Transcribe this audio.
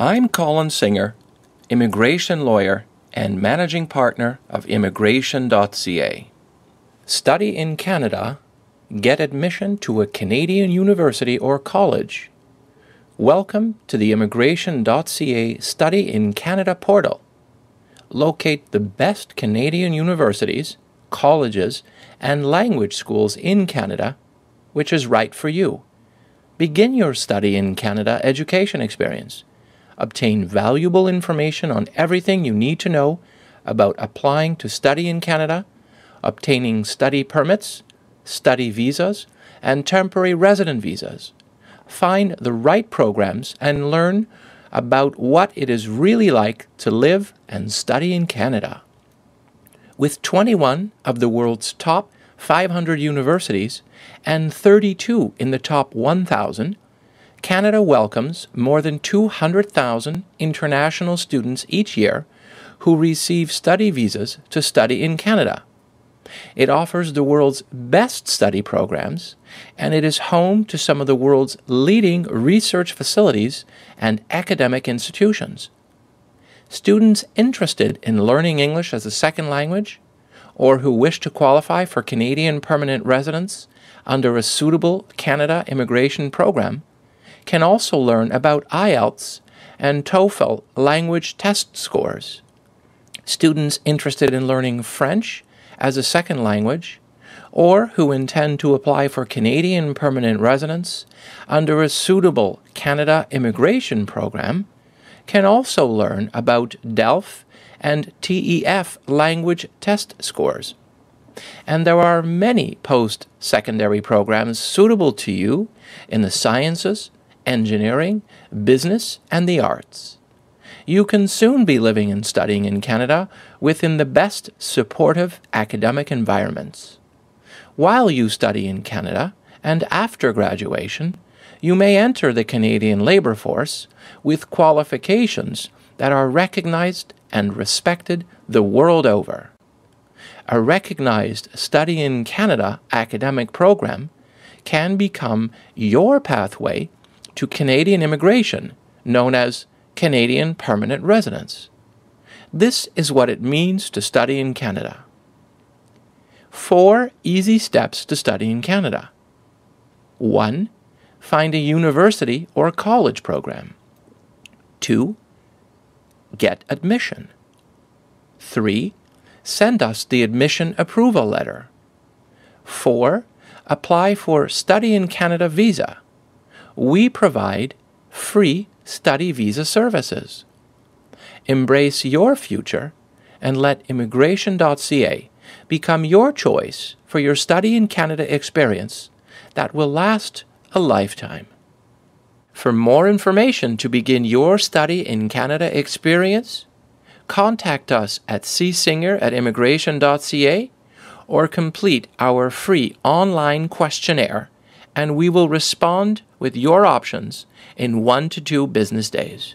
I'm Colin Singer, immigration lawyer and managing partner of immigration.ca. Study in Canada, get admission to a Canadian university or college. Welcome to the immigration.ca Study in Canada portal. Locate the best Canadian universities, colleges, and language schools in Canada, which is right for you. Begin your Study in Canada education experience obtain valuable information on everything you need to know about applying to study in Canada, obtaining study permits, study visas, and temporary resident visas. Find the right programs and learn about what it is really like to live and study in Canada. With 21 of the world's top 500 universities and 32 in the top 1,000, Canada welcomes more than 200,000 international students each year who receive study visas to study in Canada. It offers the world's best study programs, and it is home to some of the world's leading research facilities and academic institutions. Students interested in learning English as a second language, or who wish to qualify for Canadian permanent residence under a suitable Canada immigration program, can also learn about IELTS and TOEFL language test scores. Students interested in learning French as a second language or who intend to apply for Canadian permanent residence under a suitable Canada immigration program can also learn about DELF and TEF language test scores. And there are many post secondary programs suitable to you in the sciences, engineering, business, and the arts. You can soon be living and studying in Canada within the best supportive academic environments. While you study in Canada and after graduation, you may enter the Canadian labor force with qualifications that are recognized and respected the world over. A recognized Study in Canada academic program can become your pathway to Canadian immigration, known as Canadian permanent residence. This is what it means to study in Canada. Four easy steps to study in Canada. 1. Find a university or college program. 2. Get admission. 3. Send us the admission approval letter. 4. Apply for Study in Canada visa we provide free study visa services. Embrace your future and let immigration.ca become your choice for your study in Canada experience that will last a lifetime. For more information to begin your study in Canada experience, contact us at csinger at immigration.ca or complete our free online questionnaire and we will respond with your options in one to two business days.